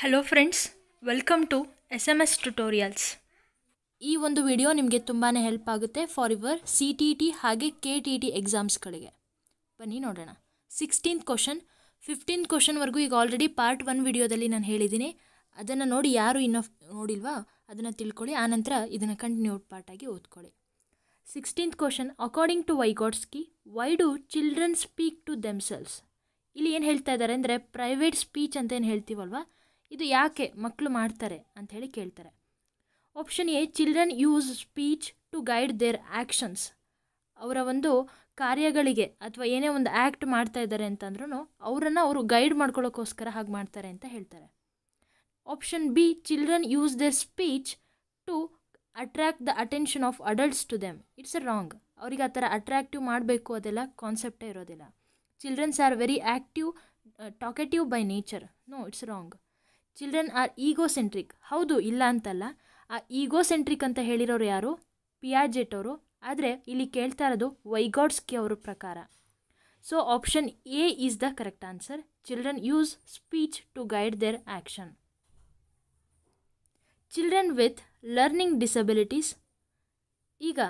Hello friends welcome to S M S tutorials ಈ ಒಂದು video ನಿಮಗೆ ತುಂಬಾ ಹೆಲ್ಪ್ ಆಗುತ್ತೆ for your C T T ಹಾಗೆ ಕೆ ಟಿ ಟಿ ಎಕ್ಸಾಮ್ಸ್ಗಳಿಗೆ ಬನ್ನಿ ನೋಡೋಣ ಸಿಕ್ಸ್ಟೀನ್ತ್ ಕ್ವಶನ್ ಫಿಫ್ಟೀನ್ತ್ ಕ್ವಶನ್ವರೆಗೂ ಈಗ ಆಲ್ರೆಡಿ ಪಾರ್ಟ್ ಒನ್ ವಿಡಿಯೋದಲ್ಲಿ ನಾನು ಹೇಳಿದ್ದೀನಿ ಅದನ್ನು ನೋಡಿ ಯಾರು ಇನ್ನೂ ನೋಡಿಲ್ವಾ ಅದನ್ನು ತಿಳ್ಕೊಳ್ಳಿ ಆನಂತರ ಇದನ್ನು ಕಂಟಿನ್ಯೂ ಪಾರ್ಟಾಗಿ ಓದ್ಕೊಳ್ಳಿ sixteenth question according to Vygotsky why do children speak to themselves ಇಲ್ಲಿ ಏನು ಹೇಳ್ತಾ ಇದ್ದಾರೆ ಅಂದರೆ ಪ್ರೈವೇಟ್ ಸ್ಪೀಚ್ ಅಂತ ಏನು ಹೇಳ್ತೀವಲ್ವಾ ಇದು ಯಾಕೆ ಮಕ್ಕಳು ಮಾಡ್ತಾರೆ ಅಂಥೇಳಿ ಕೇಳ್ತಾರೆ option A children use speech to guide their actions ಅವರ ಒಂದು ಕಾರ್ಯಗಳಿಗೆ ಅಥವಾ ಏನೇ ಒಂದು ಆ್ಯಕ್ಟ್ ಮಾಡ್ತಾ ಇದ್ದಾರೆ ಅಂತಂದ್ರೂ ಅವರನ್ನು ಅವರು ಗೈಡ್ ಮಾಡ್ಕೊಳ್ಳೋಕ್ಕೋಸ್ಕರ ಹಾಗೆ ಮಾಡ್ತಾರೆ ಅಂತ ಹೇಳ್ತಾರೆ option B children use their speech to attract the attention of adults to them it's a wrong ಅವರಿಗೆ ಆ ಥರ ಅಟ್ರ್ಯಾಕ್ಟಿವ್ ಮಾಡಬೇಕು ಅದೆಲ್ಲ ಕಾನ್ಸೆಪ್ಟೇ ಇರೋದಿಲ್ಲ childrens are very active talkative by nature no it's wrong children are ego egocentric ಹೌದು ಇಲ್ಲ ಅಂತಲ್ಲ ಆ ಸೆಂಟ್ರಿಕ್ ಅಂತ ಹೇಳಿರೋರು ಯಾರು ಜೆಟ್ ಅವರು ಆದರೆ ಇಲ್ಲಿ ಕೇಳ್ತಾ ಇರೋದು ವೈಗಾಡ್ಸ್ಕಿ ಅವರ ಪ್ರಕಾರ so option A is the correct answer children use speech to guide their action children with learning disabilities ಈಗ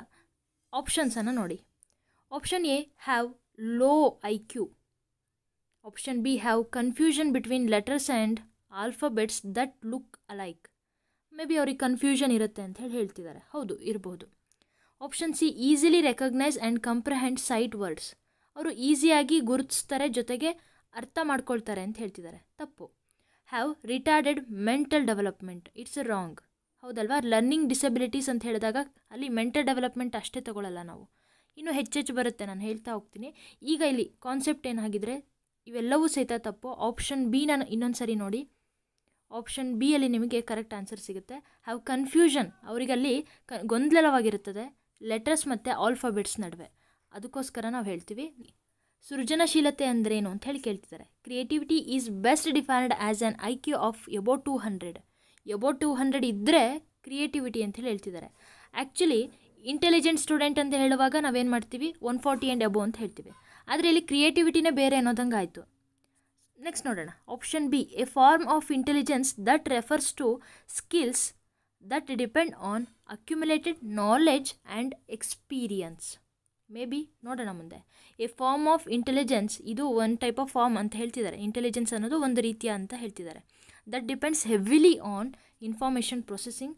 ಆಪ್ಷನ್ಸನ್ನು ನೋಡಿ option A have low I Q option B have confusion between letters and alphabets that look alike maybe ಅವ್ರಿಗೆ confusion ಇರುತ್ತೆ ಅಂತ ಹೇಳಿ ಹೇಳ್ತಿದ್ದಾರೆ ಹೌದು ಇರಬಹುದು option C easily recognise and comprehend sight words ಅವರು ಈಸಿಯಾಗಿ ಗುರುತಿಸ್ತಾರೆ ಜೊತೆಗೆ ಅರ್ಥ ಮಾಡ್ಕೊಳ್ತಾರೆ ಅಂತ ಹೇಳ್ತಿದ್ದಾರೆ ತಪ್ಪು have retarded mental development it's wrong ಹೌದಲ್ವಾ ಲರ್ನಿಂಗ್ ಡಿಸಬಿಲಿಟೀಸ್ ಅಂತ ಹೇಳಿದಾಗ ಅಲ್ಲಿ ಮೆಂಟಲ್ ಡೆವಲಪ್ಮೆಂಟ್ ಅಷ್ಟೇ ತಗೊಳ್ಳಲ್ಲ ನಾವು ಇನ್ನೂ ಹೆಚ್ಚೆಚ್ಚು ಬರುತ್ತೆ ನಾನು ಹೇಳ್ತಾ ಹೋಗ್ತೀನಿ ಈಗ ಇಲ್ಲಿ ಕಾನ್ಸೆಪ್ಟ್ ಏನಾಗಿದ್ರೆ ಇವೆಲ್ಲವೂ ಸಹಿತ ತಪ್ಪು ಆಪ್ಷನ್ ಬಿ ನಾನು ಇನ್ನೊಂದು ಸರಿ ನೋಡಿ ಆಪ್ಷನ್ ಬಿ ಅಲ್ಲಿ ನಿಮಗೆ ಕರೆಕ್ಟ್ ಆನ್ಸರ್ ಸಿಗುತ್ತೆ ಹ್ಯಾವ್ ಕನ್ಫ್ಯೂಷನ್ ಅವರಿಗಲ್ಲಿ ಕ ಗೊಂದಲವಾಗಿರುತ್ತದೆ ಲೆಟರ್ಸ್ ಮತ್ತು ಆಲ್ಫಾಬೆಟ್ಸ್ ನಡುವೆ ಅದಕ್ಕೋಸ್ಕರ ನಾವು ಹೇಳ್ತೀವಿ ಸೃಜನಶೀಲತೆ ಅಂದ್ರೇನು ಅಂತ ಹೇಳಿ ಕೇಳ್ತಿದ್ದಾರೆ creativity is best defined as an I Q of above two hundred above two hundred ಇದ್ದರೆ ಕ್ರಿಯೇಟಿವಿಟಿ ಅಂತ ಹೇಳ್ತಿದ್ದಾರೆ ಆ್ಯಕ್ಚುಲಿ ಇಂಟೆಲಿಜೆಂಟ್ ಸ್ಟೂಡೆಂಟ್ ಅಂತ ಹೇಳುವಾಗ ನಾವೇನು ಮಾಡ್ತೀವಿ ಒನ್ ಫಾರ್ಟಿ ಆ್ಯಂಡ್ ಎಬೋ ಅಂತ ಹೇಳ್ತೀವಿ ಆದರೆ ಇಲ್ಲಿ ಕ್ರಿಯೇಟಿವಿಟಿನೇ ಬೇರೆ ಅನ್ನೋದಂಗೆ ಆಯಿತು ನೆಕ್ಸ್ಟ್ ನೋಡೋಣ option B a form of intelligence that refers to skills that depend on accumulated knowledge and experience maybe ನೋಡೋಣ ಮುಂದೆ ಎ ಫಾರ್ಮ್ ಆಫ್ ಇಂಟೆಲಿಜೆನ್ಸ್ ಇದು ಒನ್ ಟೈಪ್ ಆಫ್ ಫಾರ್ಮ್ ಅಂತ ಹೇಳ್ತಿದ್ದಾರೆ ಇಂಟೆಲಿಜೆನ್ಸ್ ಅನ್ನೋದು ಒಂದು ರೀತಿಯ ಅಂತ ಹೇಳ್ತಿದ್ದಾರೆ that depends heavily on information processing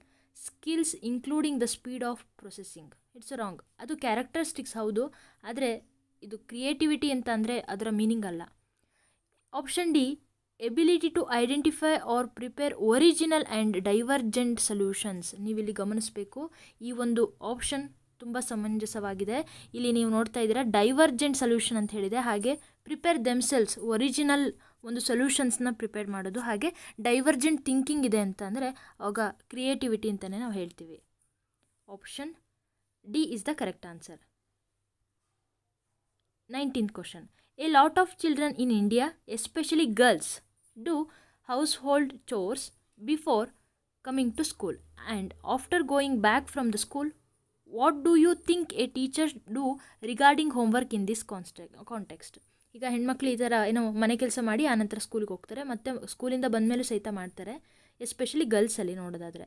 skills including the speed of processing it's wrong ಅದು ಕ್ಯಾರೆಕ್ಟರಿಸ್ಟಿಕ್ಸ್ ಹೌದು ಆದರೆ ಇದು ಕ್ರಿಯೇಟಿವಿಟಿ ಅಂತ ಅಂದರೆ ಅದರ ಮೀನಿಂಗ್ ಅಲ್ಲ option D ability to identify or prepare original and divergent solutions ನೀವಿಲ್ಲಿ ಗಮನಿಸಬೇಕು ಈ ಒಂದು ಆಪ್ಷನ್ ತುಂಬ ಸಮಂಜಸವಾಗಿದೆ ಇಲ್ಲಿ ನೀವು ನೋಡ್ತಾ ಇದ್ದೀರಾ ಡೈವರ್ಜೆಂಟ್ ಸೊಲ್ಯೂಷನ್ ಅಂತ ಹೇಳಿದೆ ಹಾಗೆ ಪ್ರಿಪೇರ್ ದೆಮ್ಸೆಲ್ಸ್ ಒರಿಜಿನಲ್ ಒಂದು ಸೊಲ್ಯೂಷನ್ಸ್ನ ಪ್ರಿಪೇರ್ ಮಾಡೋದು ಹಾಗೆ ಡೈವರ್ಜೆಂಟ್ ಥಿಂಕಿಂಗ್ ಇದೆ ಅಂತಂದರೆ ಆವಾಗ ಕ್ರಿಯೇಟಿವಿಟಿ ಅಂತಲೇ ನಾವು ಹೇಳ್ತೀವಿ option D is the correct answer nineteenth question a A lot of children in India, especially girls, do household chores before coming to school and after going back from the school. What do you think a teacher do regarding in this ಕಾನ್ಸ್ಟೆ context ಈಗ ಹೆಣ್ಮಕ್ಳು ಈ ಥರ ಏನೋ ಮನೆ ಕೆಲಸ ಮಾಡಿ ಆನಂತರ ಸ್ಕೂಲಿಗೆ ಹೋಗ್ತಾರೆ ಮತ್ತು ಸ್ಕೂಲಿಂದ ಬಂದಮೇಲೂ ಸಹಿತ ಮಾಡ್ತಾರೆ ಎಸ್ಪೆಷಲಿ ಗರ್ಲ್ಸಲ್ಲಿ ನೋಡೋದಾದರೆ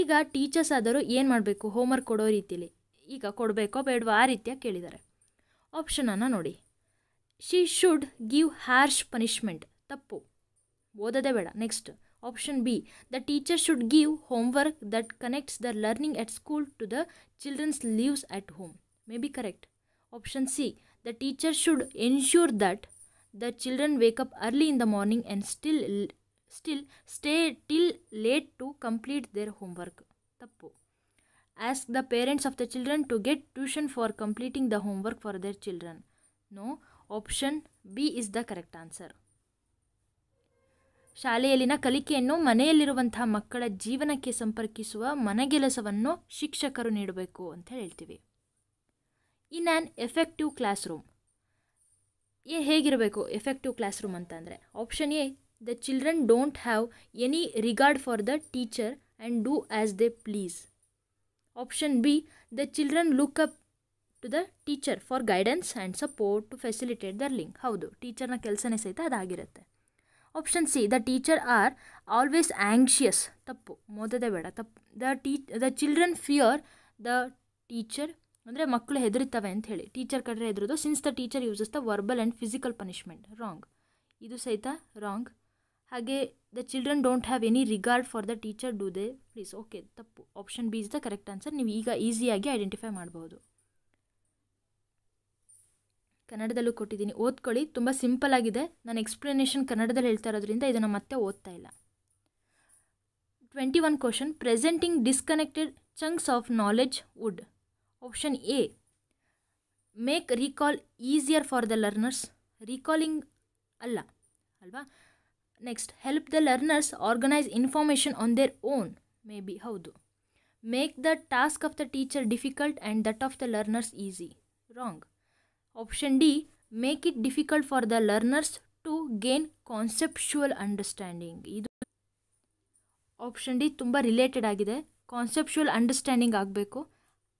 ಈಗ ಟೀಚರ್ಸ್ ಆದರೂ ಏನು ಮಾಡಬೇಕು ಹೋಮ್ವರ್ಕ್ ಕೊಡೋ ರೀತಿಯಲ್ಲಿ ಈಗ ಕೊಡಬೇಕೋ ಬೇಡವೋ ಆ ರೀತಿಯಾಗಿ ಕೇಳಿದ್ದಾರೆ ಆಪ್ಷನನ್ನು ನೋಡಿ she should give harsh punishment ತಪ್ಪು ಓದೋದೇ ಬೇಡ next option B the teacher should give homework that connects the learning at school to the children's lives at home maybe correct option C the teacher should ensure that the children wake up early in the morning and still still stay till late to complete their homework ತಪ್ಪು ask the parents of the children to get tuition for completing the homework for their children no option B is the correct answer ಶಾಲೆಯಲ್ಲಿನ ಕಲಿಕೆಯನ್ನು ಮನೆಯಲ್ಲಿರುವಂತಹ ಮಕ್ಕಳ ಜೀವನಕ್ಕೆ ಸಂಪರ್ಕಿಸುವ ಮನೆಗೆಲಸವನ್ನು ಶಿಕ್ಷಕರು ನೀಡಬೇಕು ಅಂತ ಹೇಳ್ತೀವಿ in an effective classroom ಏ ಹೇಗಿರಬೇಕು ಎಫೆಕ್ಟಿವ್ ಕ್ಲಾಸ್ ರೂಮ್ ಅಂತಂದರೆ option A the children don't have any regard for the teacher and do as they please option B the children look up to the teacher for guidance and support to facilitate their link ಹೌದು ಟೀಚರ್ನ ಕೆಲಸನೇ ಸಹಿತ ಅದಾಗಿರುತ್ತೆ option C the teacher are always anxious ತಪ್ಪು ಮೋದದೇ ಬೇಡ ತಪ್ಪು the tea the children fear the teacher ಅಂದರೆ ಮಕ್ಕಳು ಹೆದರುತ್ತವೆ ಅಂತ ಹೇಳಿ ಟೀಚರ್ ಕಡೆ ಹೆದರೋದು since the teacher uses the verbal and physical punishment wrong ಇದು ಸಹಿತ ರಾಂಗ್ ಹಾಗೆ the children don't have any regard for the teacher do they please okay ತಪ್ಪು option B is the correct answer ನೀವು ಈಗ ಈಸಿಯಾಗಿ identify ಮಾಡ್ಬೋದು ಕನ್ನಡದಲ್ಲೂ ಕೊಟ್ಟಿದ್ದೀನಿ ಓದ್ಕೊಳ್ಳಿ ತುಂಬ ಸಿಂಪಲ್ ಆಗಿದೆ ನಾನು ಎಕ್ಸ್ಪ್ಲನೇಷನ್ ಕನ್ನಡದಲ್ಲಿ ಹೇಳ್ತಾ ಇರೋದ್ರಿಂದ ಇದನ್ನು ಮತ್ತೆ ಓದ್ತಾ ಇಲ್ಲ twenty one question presenting disconnected chunks of knowledge would option A make recall easier for the learners recalling ಅಲ್ಲ ಅಲ್ವಾ next help the learners organise information on their own maybe ಹೌದು make the task of the teacher difficult and that of the learners easy wrong option D make it difficult for the learners to gain conceptual understanding ಇದು option D ತುಂಬ related ಆಗಿದೆ conceptual understanding ಆಗಬೇಕು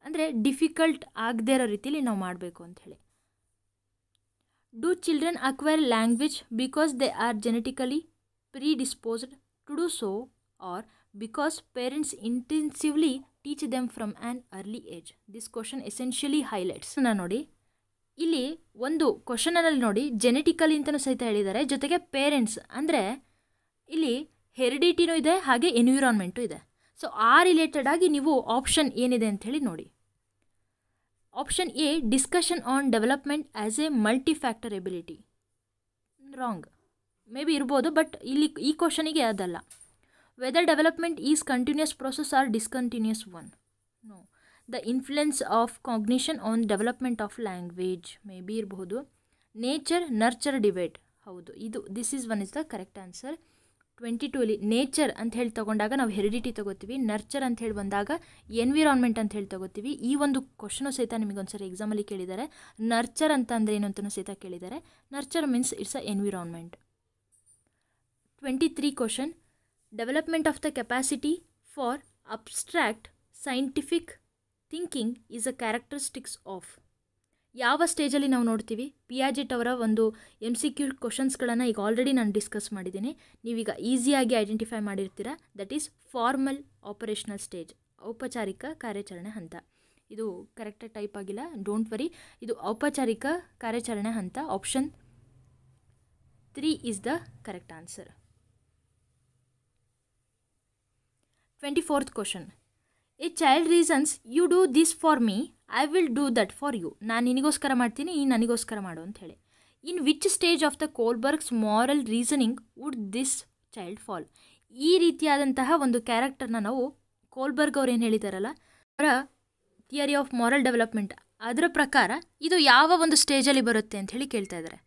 ಅಂದರೆ difficult ಆಗದೇ ಇರೋ ರೀತಿಯಲ್ಲಿ ನಾವು ಮಾಡಬೇಕು ಅಂಥೇಳಿ do children acquire language because they are genetically predisposed to do so or because parents intensively teach them from an early age this question essentially ನಾನು ನೋಡಿ ಇಲ್ಲಿ ಒಂದು ಕ್ವಶನಲ್ಲಿ ನೋಡಿ ಜೆನೆಟಿಕಲಿ ಅಂತಲೂ ಸಹಿತ ಹೇಳಿದ್ದಾರೆ ಜೊತೆಗೆ ಪೇರೆಂಟ್ಸ್ ಅಂದರೆ ಇಲ್ಲಿ ಹೆರಿಡಿಟಿನೂ ಇದೆ ಹಾಗೆ ಎನ್ವಿರಾನ್ಮೆಂಟು ಇದೆ ಸೊ ಆ ರಿಲೇಟೆಡ್ ಆಗಿ ನೀವು ಆಪ್ಷನ್ ಏನಿದೆ ಅಂಥೇಳಿ ನೋಡಿ option A discussion on development as a multi factor ability wrong maybe ಇರ್ಬೋದು ಬಟ್ ಇಲ್ಲಿ ಈ ಕ್ವಶನಿಗೆ ಅದಲ್ಲ whether development is continuous process or discontinuous one the influence of cognition on development of language maybe ಇರಬಹುದು nature nurture debate ಹೌದು ಇದು this is one is the correct answer twenty ಟೂಲಿ nature ಅಂತ ಹೇಳಿ ತಗೊಂಡಾಗ ನಾವು ಹೆರಿಡಿಟಿ ತೊಗೋತೀವಿ nurture ಅಂತ ಹೇಳಿ ಬಂದಾಗ ಎನ್ವಿರಾನ್ಮೆಂಟ್ ಅಂತ ಹೇಳಿ ತೊಗೋತೀವಿ ಈ ಒಂದು ಕ್ವಶನು ಸಹಿತ ನಿಮಗೆ ಒಂದು ಸರಿ ಎಕ್ಸಾಮಲ್ಲಿ ಕೇಳಿದ್ದಾರೆ ನರ್ಚರ್ ಅಂತ ಅಂದರೆ ಏನು ಅಂತಲೂ ಸಹಿತ ಕೇಳಿದ್ದಾರೆ nurture means it's a environment twenty three question development of the capacity for abstract scientific thinking is a characteristics of ಯಾವ ಸ್ಟೇಜಲ್ಲಿ ನಾವು ನೋಡ್ತೀವಿ ಪಿಯಾಜಿಟ್ ಅವರ ಒಂದು ಎಮ್ ಸಿ ಕ್ಯೂ ಕ್ವಶನ್ಸ್ಗಳನ್ನು ಈಗ ಆಲ್ರೆಡಿ ನಾನು ಡಿಸ್ಕಸ್ ಮಾಡಿದ್ದೀನಿ ನೀವೀಗ ಈಸಿಯಾಗಿ ಐಡೆಂಟಿಫೈ ಮಾಡಿರ್ತೀರ that is formal operational stage ಔಪಚಾರಿಕ ಕಾರ್ಯಾಚರಣೆ ಹಂತ ಇದು ಕರೆಕ್ಟಾಗಿ ಟೈಪ್ ಆಗಿಲ್ಲ ಡೋಂಟ್ ವರಿ ಇದು ಔಪಚಾರಿಕ ಕಾರ್ಯಾಚರಣೆ ಹಂತ option three is the correct answer twenty fourth question a child reasons you do this for me I will do that for you ನಾನು ನಿನಗೋಸ್ಕರ ಮಾಡ್ತೀನಿ ಈ ನನಗೋಸ್ಕರ ಮಾಡು ಅಂತ in which stage of the Kohlberg's moral reasoning would this child fall ಈ ರೀತಿಯಾದಂತಹ ಒಂದು ಕ್ಯಾರೆಕ್ಟರ್ನ ನಾವು ಕೋಲ್ಬರ್ಗ್ ಅವ್ರು ಏನು ಹೇಳಿದಾರಲ್ಲ ಅವರ ಥಿಯರಿ ಆಫ್ ಮಾರಲ್ ಡೆವಲಪ್ಮೆಂಟ್ ಅದರ ಪ್ರಕಾರ ಇದು ಯಾವ ಒಂದು ಸ್ಟೇಜಲ್ಲಿ ಬರುತ್ತೆ ಅಂತ ಹೇಳಿ ಕೇಳ್ತಾ ಇದ್ದಾರೆ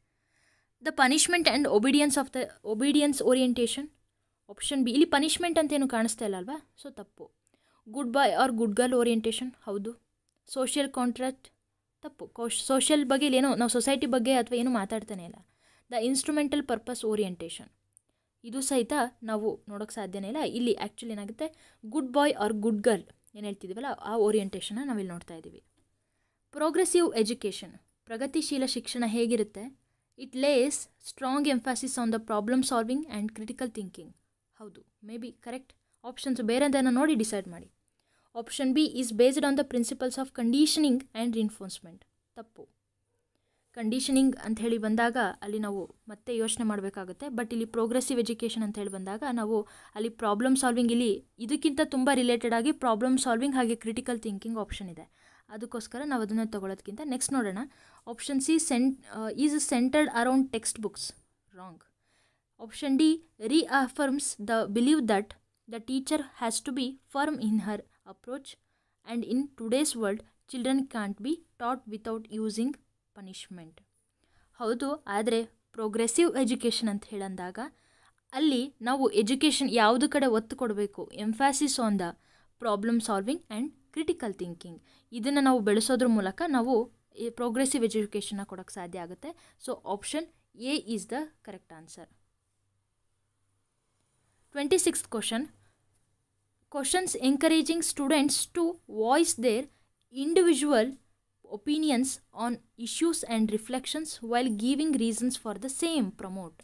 the punishment and obedience of the obedience orientation option B ಇಲ್ಲಿ ಪನಿಷ್ಮೆಂಟ್ ಅಂತೇನು ಕಾಣಿಸ್ತಾ ಇಲ್ಲ ಅಲ್ವಾ ಸೊ ತಪ್ಪು good boy or good girl orientation ಹೌದು ಸೋಷಿಯಲ್ ಕಾಂಟ್ರಾಕ್ಟ್ ತಪ್ಪು ಸೋಷಿಯಲ್ ಬಗ್ಗೆ ಏನೋ ನಾವು ಸೊಸೈಟಿ ಬಗ್ಗೆ ಅಥವಾ ಏನೂ ಮಾತಾಡ್ತಾನೆ ಇಲ್ಲ ದ ಇನ್ಸ್ಟ್ರೂಮೆಂಟಲ್ ಪರ್ಪಸ್ ಓರಿಯೆಂಟೇಷನ್ ಇದು ಸಹಿತ ನಾವು ನೋಡೋಕ್ಕೆ ಸಾಧ್ಯನೇ ಇಲ್ಲ ಇಲ್ಲಿ ಆ್ಯಕ್ಚುಲಿ ಏನಾಗುತ್ತೆ good boy or good girl ಏನು ಹೇಳ್ತಿದ್ದೀವಲ್ಲ ಆ ಓರಿಯೆಂಟೇಷನ್ನ ನಾವಿಲ್ಲಿ ನೋಡ್ತಾ ಇದ್ದೀವಿ ಪ್ರೋಗ್ರೆಸಿವ್ ಎಜುಕೇಷನ್ ಪ್ರಗತಿಶೀಲ ಶಿಕ್ಷಣ ಹೇಗಿರುತ್ತೆ it lays strong emphasis on the problem solving and critical thinking ಹೌದು ಮೇ ಬಿ ಕರೆಕ್ಟ್ ಆಪ್ಷನ್ಸ್ ಬೇರೆದನ್ನು ನೋಡಿ ಡಿಸೈಡ್ ಮಾಡಿ option B is based on the principles of conditioning and reinforcement ತಪ್ಪು ಕಂಡೀಷನಿಂಗ್ ಅಂತ ಹೇಳಿ ಬಂದಾಗ ಅಲ್ಲಿ ನಾವು ಮತ್ತೆ ಯೋಚನೆ ಮಾಡಬೇಕಾಗುತ್ತೆ ಬಟ್ ಇಲ್ಲಿ ಪ್ರೋಗ್ರೆಸಿವ್ ಎಜುಕೇಷನ್ ಅಂತ ಹೇಳಿ ಬಂದಾಗ ನಾವು ಅಲ್ಲಿ ಪ್ರಾಬ್ಲಮ್ ಸಾಲ್ವಿಂಗ್ ಇಲ್ಲಿ ಇದಕ್ಕಿಂತ ತುಂಬ ರಿಲೇಟೆಡ್ ಆಗಿ ಪ್ರಾಬ್ಲಮ್ ಸಾಲ್ವಿಂಗ್ ಹಾಗೆ ಕ್ರಿಟಿಕಲ್ ಥಿಂಕಿಂಗ್ ಆಪ್ಷನ್ ಇದೆ ಅದಕ್ಕೋಸ್ಕರ ನಾವು ಅದನ್ನು ತೊಗೊಳೋದಕ್ಕಿಂತ ನೆಕ್ಸ್ಟ್ ನೋಡೋಣ option C cent is centred around textbooks wrong option D reaffirms the believe that The teacher has to be firm in her approach, and in today's world, children can't be taught without using punishment ಹೌದು ಆದರೆ progressive education ಅಂತ ಹೇಳಂದಾಗ ಅಲ್ಲಿ ನಾವು education ಯಾವುದು ಕಡೆ ಒತ್ತು ಕೊಡಬೇಕು emphasis on the problem solving and critical thinking ಇದನ್ನು ನಾವು ಬೆಳೆಸೋದ್ರ ಮೂಲಕ ನಾವು ಪ್ರೋಗ್ರೆಸಿವ್ ಎಜುಕೇಷನ್ನ ಕೊಡೋಕ್ಕೆ ಸಾಧ್ಯ ಆಗುತ್ತೆ so option A is the correct answer twenty six question questions encouraging students to voice their individual opinions on issues and reflections while giving reasons for the same promote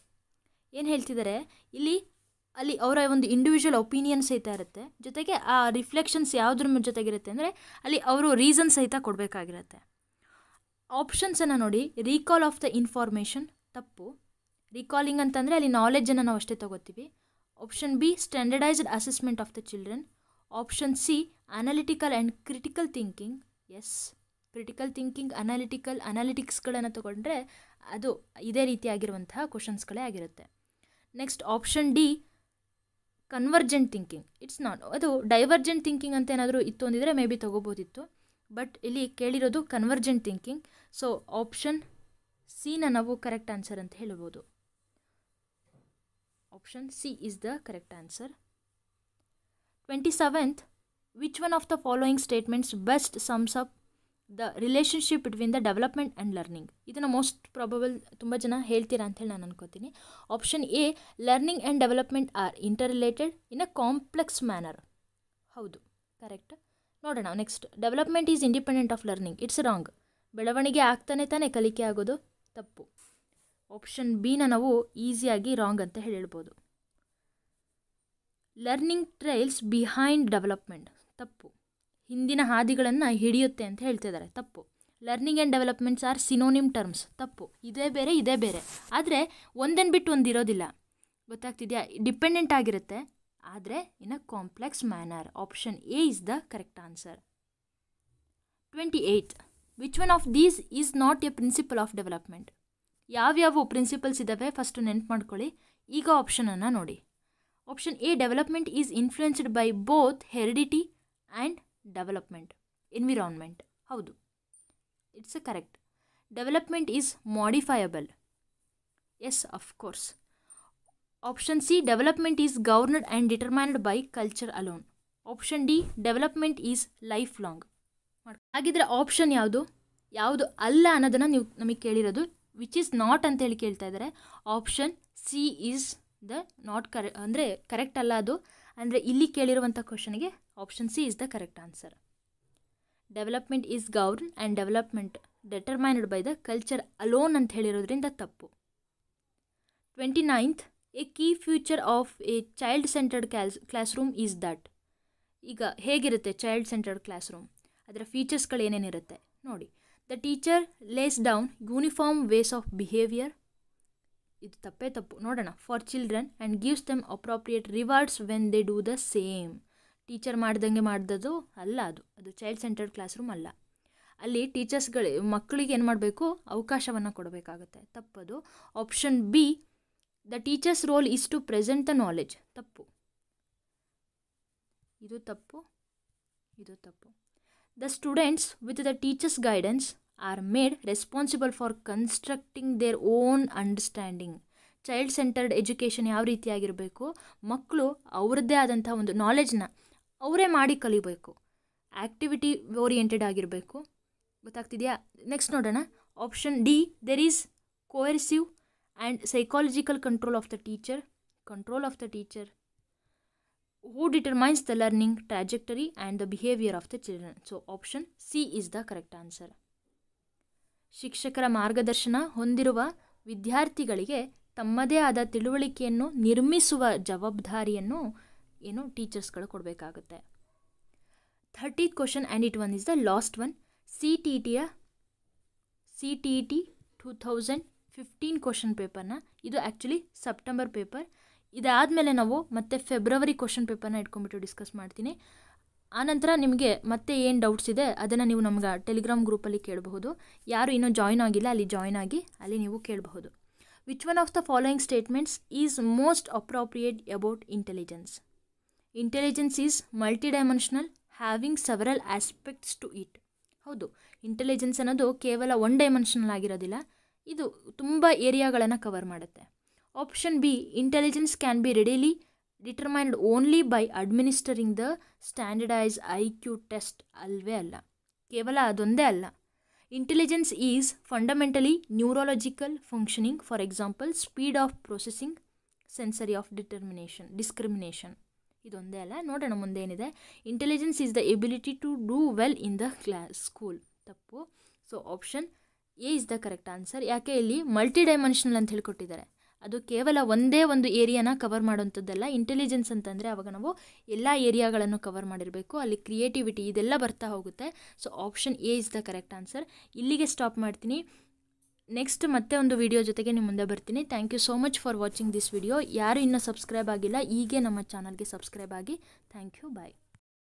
ಏನು ಹೇಳ್ತಿದ್ದಾರೆ ಇಲ್ಲಿ ಅಲ್ಲಿ ಅವರ ಒಂದು ಇಂಡಿವಿಜುವಲ್ ಒಪಿನಿಯನ್ ಸಹಿತ ಇರುತ್ತೆ ಜೊತೆಗೆ ಆ ರಿಫ್ಲೆಕ್ಷನ್ಸ್ ಯಾವುದ್ರ ಜೊತೆಗಿರುತ್ತೆ ಅಂದರೆ ಅಲ್ಲಿ ಅವರು ರೀಸನ್ ಸಹಿತ ಕೊಡಬೇಕಾಗಿರುತ್ತೆ ಆಪ್ಷನ್ಸನ್ನು ನೋಡಿ ರೀಕಾಲ್ ಆಫ್ ದ ಇನ್ಫಾರ್ಮೇಷನ್ ತಪ್ಪು ರೀಕಾಲಿಂಗ್ ಅಂತಂದರೆ ಅಲ್ಲಿ ನಾಲೆಜನ್ನು ನಾವು ಅಷ್ಟೇ ತಗೋತೀವಿ option B standardised assessment of the children option C analytical and critical thinking yes critical thinking analytical ಅನಾಲಿಟಿಕ್ಸ್ಗಳನ್ನು ತಗೊಂಡ್ರೆ ಅದು ಇದೇ ರೀತಿಯಾಗಿರುವಂತಹ ಕ್ವಶನ್ಸ್ಗಳೇ ಆಗಿರುತ್ತೆ next option D convergent thinking it's not ಅದು ಡೈವರ್ಜೆಂಟ್ ಥಿಂಕಿಂಗ್ ಅಂತ ಏನಾದರೂ ಇತ್ತು ಅಂದಿದ್ರೆ ಮೇ ಬಿ ತೊಗೋಬೋದಿತ್ತು ಬಟ್ ಇಲ್ಲಿ ಕೇಳಿರೋದು ಕನ್ವರ್ಜೆಂಟ್ ಥಿಂಕಿಂಗ್ ಸೊ ಆಪ್ಷನ್ ಸಿನ ನಾವು ಕರೆಕ್ಟ್ ಆನ್ಸರ್ ಅಂತ ಹೇಳ್ಬೋದು Option C is the correct answer. 27th, which one of the following statements best sums up the relationship between the development and learning ಇದನ್ನು most probable ತುಂಬ ಜನ ಹೇಳ್ತೀರಾ ಅಂಥೇಳಿ ನಾನು ಅನ್ಕೋತೀನಿ option A learning and development are interrelated in a complex manner ಹೌದು correct ನೋಡೋಣ next development is independent of learning it's wrong ಬೆಳವಣಿಗೆ ಆಗ್ತಾನೆ ತಾನೇ ಕಲಿಕೆ ಆಗೋದು ತಪ್ಪು ಆಪ್ಷನ್ ಬಿನ ನಾವು ಈಸಿಯಾಗಿ ರಾಂಗ್ ಅಂತ ಹೇಳ್ಬೋದು ಲರ್ನಿಂಗ್ ಟ್ರೈಲ್ಸ್ ಬಿಹೈಂಡ್ ಡೆವಲಪ್ಮೆಂಟ್ ತಪ್ಪು ಹಿಂದಿನ ಹಾದಿಗಳನ್ನು ಹಿಡಿಯುತ್ತೆ ಅಂತ ಹೇಳ್ತಿದ್ದಾರೆ ತಪ್ಪು learning and developments are synonym terms ತಪ್ಪು ಇದೇ ಬೇರೆ ಇದೇ ಬೇರೆ ಆದರೆ ಒಂದನ್ನು ಬಿಟ್ಟು ಒಂದು ಇರೋದಿಲ್ಲ ಗೊತ್ತಾಗ್ತಿದೆಯಾ ಡಿಪೆಂಡೆಂಟ್ ಆಗಿರುತ್ತೆ ಆದರೆ in a complex manner option A is the correct answer twenty eight which one of these is not a principle of development ಯಾವ್ಯಾವ ಪ್ರಿನ್ಸಿಪಲ್ಸ್ ಇದ್ದಾವೆ ಫಸ್ಟು ನೆನ್ಪು ಮಾಡ್ಕೊಳ್ಳಿ ಈಗ ಆಪ್ಷನನ್ನು ನೋಡಿ option A development is influenced by both heredity and development environment ಹೌದು it's a correct development is modifiable yes course option C development is governed and determined by culture alone option D development is life long ಹಾಗಿದ್ರೆ option ಯಾವುದು ಯಾವುದು ಅಲ್ಲ ಅನ್ನೋದನ್ನು ನೀವು ನಮಗೆ ಕೇಳಿರೋದು which is not ಅಂತ ಹೇಳಿ ಕೇಳ್ತಾ ಇದ್ದಾರೆ option C is the not ಕರೆ ಅಂದರೆ ಕರೆಕ್ಟ್ ಅಲ್ಲ ಅದು ಅಂದರೆ ಇಲ್ಲಿ ಕೇಳಿರುವಂಥ ಕ್ವಶನ್ಗೆ option C is the correct answer development is govern and development determined by the culture alone ಅಂತ ಹೇಳಿರೋದ್ರಿಂದ ತಪ್ಪು twenty ninth a key future of a child centred class classroom is that ಈಗ ಹೇಗಿರುತ್ತೆ ಚೈಲ್ಡ್ ಸೆಂಟರ್ಡ್ ಕ್ಲಾಸ್ ರೂಮ್ ಅದರ ಫೀಚರ್ಸ್ಗಳು ಏನೇನಿರುತ್ತೆ ನೋಡಿ the teacher lays down uniform ways of behaviour ಇದು ತಪ್ಪೇ ತಪ್ಪು ನೋಡೋಣ for children and gives them appropriate rewards when they do the same teacher ಮಾಡ್ದಂಗೆ ಮಾಡ್ದದು ಅಲ್ಲ ಅದು ಅದು ಚೈಲ್ಡ್ ಸೆಂಟರ್ಡ್ ಕ್ಲಾಸ್ ರೂಮ್ ಅಲ್ಲ ಅಲ್ಲಿ ಟೀಚರ್ಸ್ಗಳು ಮಕ್ಕಳಿಗೆ ಏನು ಮಾಡಬೇಕು ಅವಕಾಶವನ್ನು ಕೊಡಬೇಕಾಗುತ್ತೆ ತಪ್ಪದು option B the teacher's role is to present the knowledge ತಪ್ಪು ಇದು ತಪ್ಪು ಇದು ತಪ್ಪು the students with the teacher's guidance are made responsible for constructing their own understanding child centred education ಯಾವ ರೀತಿಯಾಗಿರಬೇಕು ಮಕ್ಕಳು ಅವ್ರದ್ದೇ ಆದಂಥ ಒಂದು ನಾಲೆಜ್ನ ಅವರೇ ಮಾಡಿ ಕಲಿಬೇಕು ಆ್ಯಕ್ಟಿವಿಟಿ ಓರಿಯೆಂಟೆಡ್ ಆಗಿರಬೇಕು ಗೊತ್ತಾಗ್ತಿದೆಯಾ ನೆಕ್ಸ್ಟ್ ನೋಡೋಣ option D there is coercive and psychological control of the teacher control of the teacher who determines the learning trajectory and the behaviour of the children so option C is the correct answer ಶಿಕ್ಷಕರ ಮಾರ್ಗದರ್ಶನ ಹೊಂದಿರುವ ವಿದ್ಯಾರ್ಥಿಗಳಿಗೆ ತಮ್ಮದೇ ಆದ ತಿಳುವಳಿಕೆಯನ್ನು ನಿರ್ಮಿಸುವ ಜವಾಬ್ದಾರಿಯನ್ನು ಏನು ಟೀಚರ್ಸ್ಗಳು ಕೊಡಬೇಕಾಗುತ್ತೆ thirtieth question and it one is the last one C T ಟಿಯ C T E T two thousand fifteen question ಪೇಪರ್ನ ಇದು ಆ್ಯಕ್ಚುಲಿ ಸೆಪ್ಟೆಂಬರ್ ಪೇಪರ್ ಇದಾದಮೇಲೆ ನಾವು ಮತ್ತೆ ಫೆಬ್ರವರಿ ಕ್ವಶನ್ ಪೇಪರ್ನ ಇಟ್ಕೊಂಡ್ಬಿಟ್ಟು ಡಿಸ್ಕಸ್ ಮಾಡ್ತೀನಿ ಆನಂತರ ನಿಮಗೆ ಮತ್ತೆ ಏನು ಡೌಟ್ಸ್ ಇದೆ ಅದನ್ನು ನೀವು ನಮ್ಗೆ ಟೆಲಿಗ್ರಾಮ್ ಗ್ರೂಪಲ್ಲಿ ಕೇಳಬಹುದು ಯಾರು ಇನ್ನೂ ಜಾಯ್ನ್ ಆಗಿಲ್ಲ ಅಲ್ಲಿ ಜಾಯ್ನ್ ಆಗಿ ಅಲ್ಲಿ ನೀವು ಕೇಳಬಹುದು which one of the following statements is most appropriate about intelligence intelligence is multidimensional having several aspects to it ಹೌದು ಇಂಟೆಲಿಜೆನ್ಸ್ ಅನ್ನೋದು ಕೇವಲ ಒನ್ ಡೈಮೆನ್ಷನಲ್ ಆಗಿರೋದಿಲ್ಲ ಇದು ತುಂಬ ಏರಿಯಾಗಳನ್ನು ಕವರ್ ಮಾಡುತ್ತೆ option B intelligence can be readily determined only by administering the standardise I Q test ಅಲ್ವೇ ಅಲ್ಲ ಕೇವಲ ಅದೊಂದೇ ಅಲ್ಲ intelligence is fundamentally neurological functioning for example speed of processing sensory of determination discrimination ಇದೊಂದೇ ಅಲ್ಲ ನೋಡೋಣ ಮುಂದೇನಿದೆ intelligence is the ability to do well in the class school ತಪ್ಪು so option A is the correct answer ಯಾಕೆ ಇಲ್ಲಿ multi dimensional ಅಂತ ಕೊಟ್ಟಿದ್ದಾರೆ ಅದು ಕೇವಲ ಒಂದೇ ಒಂದು ಏರಿಯಾನ ಕವರ್ ಮಾಡೋಂಥದ್ದಲ್ಲ ಇಂಟೆಲಿಜೆನ್ಸ್ ಅಂತಂದರೆ ಅವಾಗ ನಾವು ಎಲ್ಲ ಏರಿಯಾಗಳನ್ನು ಕವರ್ ಮಾಡಿರಬೇಕು ಅಲ್ಲಿ ಕ್ರಿಯೇಟಿವಿಟಿ ಇದೆಲ್ಲ ಬರ್ತಾ ಹೋಗುತ್ತೆ so option A is the correct answer ಇಲ್ಲಿಗೆ ಸ್ಟಾಪ್ ಮಾಡ್ತೀನಿ ನೆಕ್ಸ್ಟ್ ಮತ್ತೆ ಒಂದು ವಿಡಿಯೋ ಜೊತೆಗೆ ನಿಮ್ಮ ಮುಂದೆ ಬರ್ತೀನಿ thank you so much for watching this video ಯಾರು ಇನ್ನೂ ಸಬ್ಸ್ಕ್ರೈಬ್ ಆಗಿಲ್ಲ ಈಗೇ ನಮ್ಮ ಚಾನಲ್ಗೆ ಸಬ್ಸ್ಕ್ರೈಬ್ ಆಗಿ ಥ್ಯಾಂಕ್ ಯು ಬಾಯ್